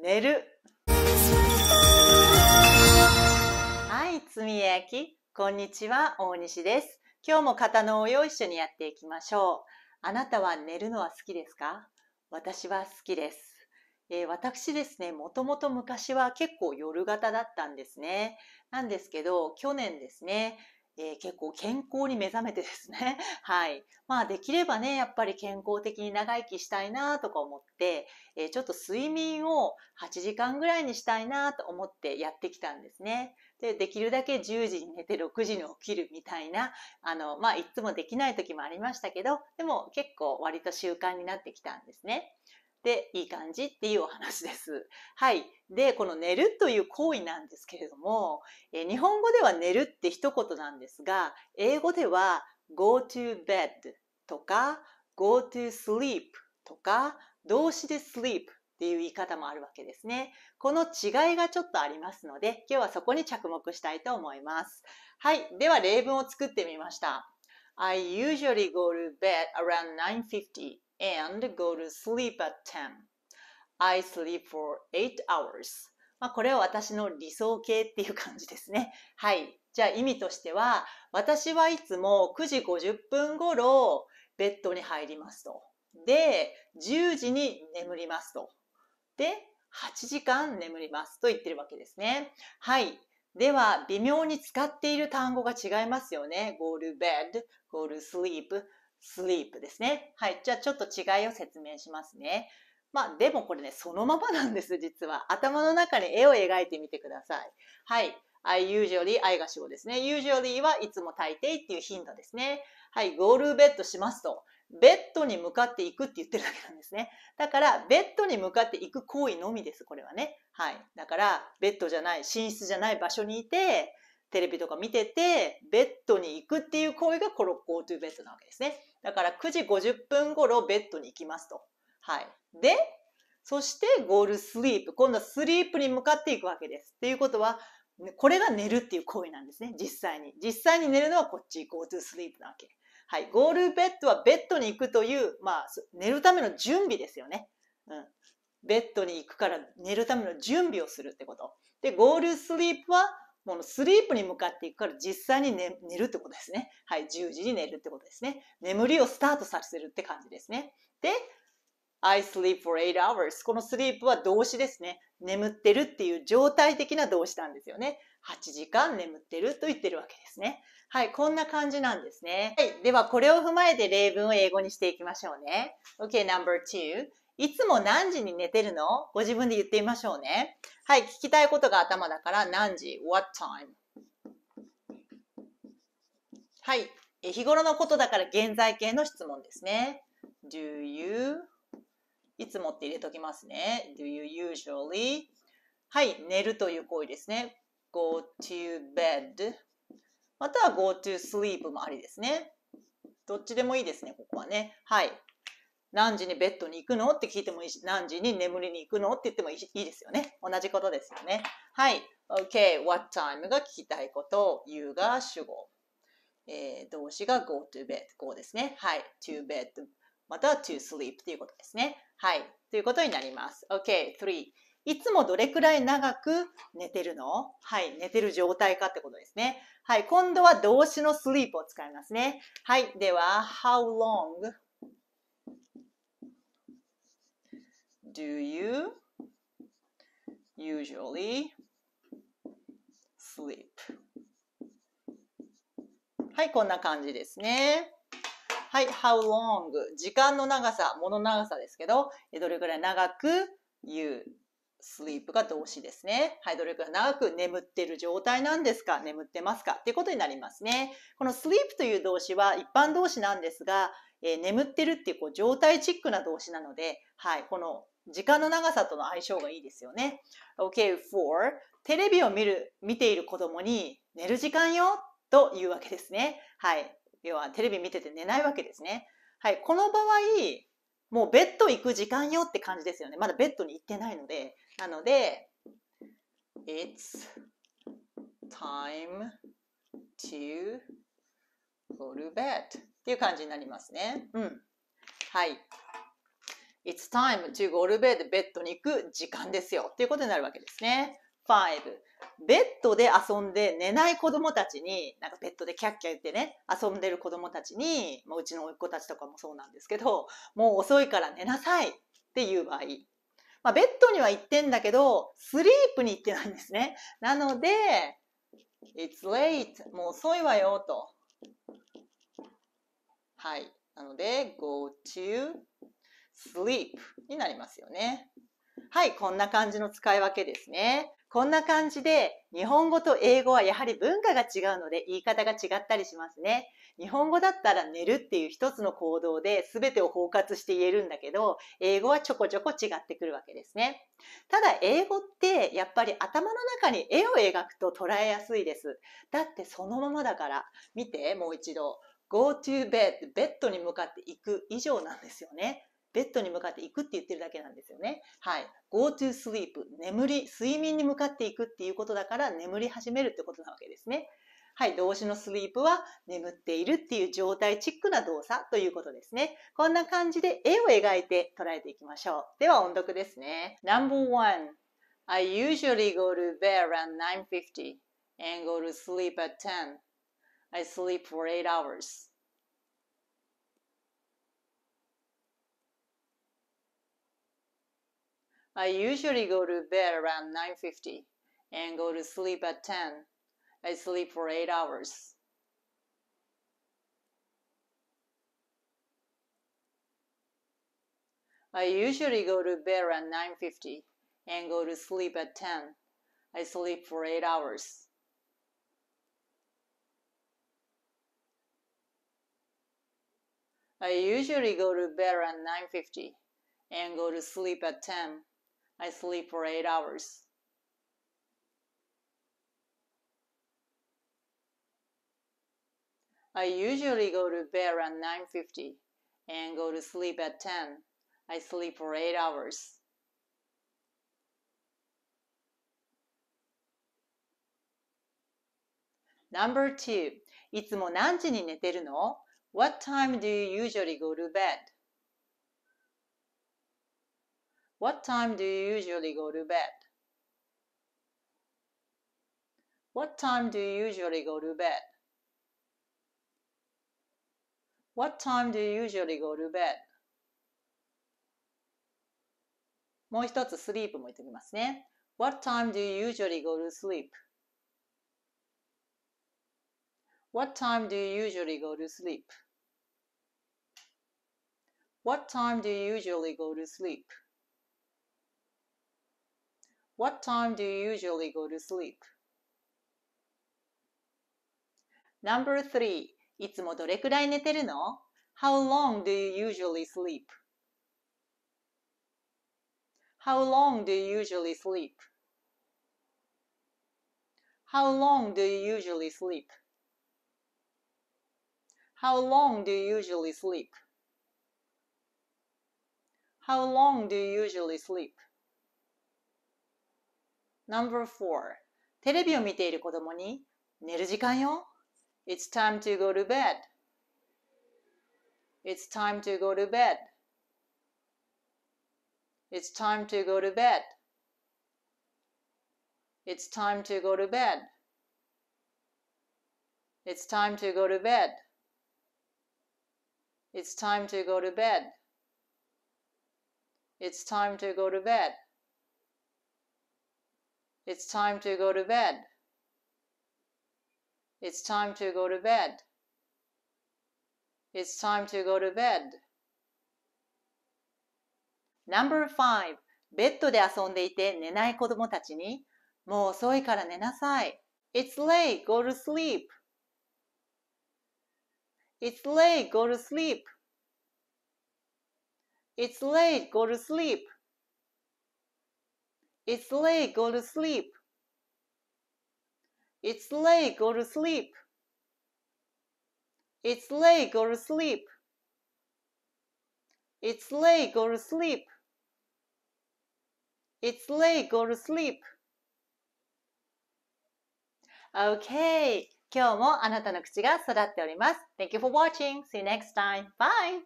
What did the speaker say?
寝るはいつみやきこんにちは大西です今日も肩の応用一緒にやっていきましょうあなたは寝るのは好きですか私は好きです、えー、私ですねもともと昔は結構夜型だったんですねなんですけど去年ですねえー、結構健康に目覚めてですね、はい。まあできればね、やっぱり健康的に長生きしたいなとか思って、えー、ちょっと睡眠を8時間ぐらいにしたいなと思ってやってきたんですね。で、できるだけ10時に寝て6時に起きるみたいな、あの、まあいつもできない時もありましたけど、でも結構割と習慣になってきたんですね。でいい感じっていうお話です。はい。で、この寝るという行為なんですけれども、え日本語では寝るって一言なんですが、英語では go to bed とか go to sleep とか動詞で sleep っていう言い方もあるわけですね。この違いがちょっとありますので、今日はそこに着目したいと思います。はい。では例文を作ってみました。I usually go to bed around 9.50 and go to sleep at 10. I sleep for 8 hours. まあ、これは私の理想形っていう感じですね。はい。じゃあ意味としては、私はいつも9時50分頃ベッドに入りますと。で、10時に眠りますと。で、8時間眠りますと言ってるわけですね。はい。では、微妙に使っている単語が違いますよね。go to bed, go to sleep, sleep ですね。はい。じゃあちょっと違いを説明しますね。まあでもこれね、そのままなんです、実は。頭の中に絵を描いてみてください。はい。I usually, I が主語ですね。usually はいつも大抵っていう頻度ですね。はい。ゴールベッドしますと。ベッドに向かっていくって言ってるだけなんですね。だから、ベッドに向かって行く行為のみです、これはね。はい。だから、ベッドじゃない、寝室じゃない場所にいて、テレビとか見てて、ベッドに行くっていう行為がコロッコートゥーベッドなわけですね。だから9時50分頃ベッドに行きますと。はい。で、そしてゴールスリープ。今度はスリープに向かっていくわけです。っていうことは、これが寝るっていう行為なんですね。実際に。実際に寝るのはこっち、go to sleep なわけ。はい。ゴールベッドはベッドに行くという、まあ、寝るための準備ですよね。うん。ベッドに行くから寝るための準備をするってこと。で、ゴールスリープはものスリープに向かっていくから実際に寝るってことですね。はい、10時に寝るってことですね。眠りをスタートさせるって感じですね。で、I sleep for eight hours このスリープは動詞ですね。眠ってるっていう状態的な動詞なんですよね。8時間眠ってると言ってるわけですね。はい、こんな感じなんですね。はい、ではこれを踏まえて例文を英語にしていきましょうね。OK, number two. いつも何時に寝てるのご自分で言ってみましょうね。はい、聞きたいことが頭だから何時 ?What time? はい、日頃のことだから現在形の質問ですね。Do you? いつもって入れときますね。Do you usually? はい、寝るという行為ですね。go to bed または go to sleep もありですね。どっちでもいいですね、ここはね。はい。何時にベッドに行くのって聞いてもいいし、何時に眠りに行くのって言ってもいいですよね。同じことですよね。はい。OK, what time が聞きたいこと。you が主語。えー、動詞が go to bed。go ですね。はい。to bed。または to sleep ということですね。はい。ということになります。OK, three. いつもどれくらい長く寝てるのはい、寝てる状態かってことですね。はい、今度は動詞の sleep を使いますね。はい、では、how long do you usually sleep? はい、こんな感じですね。はい、how long 時間の長さ、もの長さですけど、どれくらい長く you sleep が動詞ですね。はい、どれくらい長く眠ってる状態なんですか眠ってますかっていうことになりますね。この sleep という動詞は一般動詞なんですが、えー、眠ってるっていうこう状態チックな動詞なので、はい、この時間の長さとの相性がいいですよね。OK, for テレビを見る、見ている子供に寝る時間よというわけですね。はい。要はテレビ見てて寝ないわけですね。はい。この場合、もうベッド行く時間よって感じですよね。まだベッドに行ってないので。なので、It's time to go to bed っていう感じになりますね。うん。はい。It's time to go to bed ベッドに行く時間ですよっていうことになるわけですね。Five. ベッドで遊んで寝ない子供たちになんかベッドでキャッキャ言ってね遊んでる子供たちにもううちの甥っ子たちとかもそうなんですけどもう遅いから寝なさいっていう場合、まあ、ベッドには行ってんだけどスリープに行ってないんですねなので It's late もう遅いわよとはいなので Go to sleep になりますよね。はい、こんな感じの使い分けですね。こんな感じで日本語と英語はやはり文化が違うので言い方が違ったりしますね。日本語だったら寝るっていう一つの行動で全てを包括して言えるんだけど、英語はちょこちょこ違ってくるわけですね。ただ英語ってやっぱり頭の中に絵を描くと捉えやすいです。だってそのままだから、見てもう一度。go to bed ベッドに向かって行く以上なんですよね。ベッドに向かっていくって言ってるだけなんですよね。はい。go to sleep 眠り、睡眠に向かっていくっていうことだから眠り始めるってことなわけですね。はい、動詞のスリープは眠っているっていう状態チックな動作ということですね。こんな感じで絵を描いて捉えていきましょう。では音読ですね。n one, I usually go to bed around 9.50 and go to sleep at 10. I sleep for 8 hours. I usually go to bed around 9.50 and go to sleep at 10. I sleep for 8 hours. I usually go to bed around 9.50 and go to sleep at 10. I sleep for 8 hours. I usually go to bed at 9.50 and go to sleep at 10. I sleep for eight hours. I usually go to bed around 9.50 and go to sleep at 10. I sleep for 8 hours. Number 2. いつも何時に寝てるの ?What time do you usually go to bed? What time do you usually go to bed? What time do you usually go to bed? What time do you usually go to bed? もう一つスリープも言ってきますね。What time do you usually go to sleep? What time do you usually go to sleep? What time do you usually go to sleep? What time do you usually go to sleep? Number three. いつもどれくらい寝てるの ?How long do you usually sleep? How long do you usually sleep? How long do you usually sleep? How long do you usually sleep? How long do you usually sleep? Number four. テレビを見ている子供に寝る時間よ。It's time to go to bed. It's time to go to bed. It's time to go to bed. It's time to go to bed. It's time to go to bed. It's time to go to bed. It's time to go to bed. It's time to go to bed. It's time to go to bed. It's time to go to bed. Number five. ベッドで遊んでいて寝ない子供たちに、もう遅いから寝なさい。It's late, go to sleep. It's late, go to sleep. It's late, go to sleep. It's late, go to sleep. It's late, go to sleep. It's late, go to sleep. It's late, go to sleep. It's late, go to sleep. Okay. 今日もあなたの口が育っております。Thank you for watching. See you next time. Bye!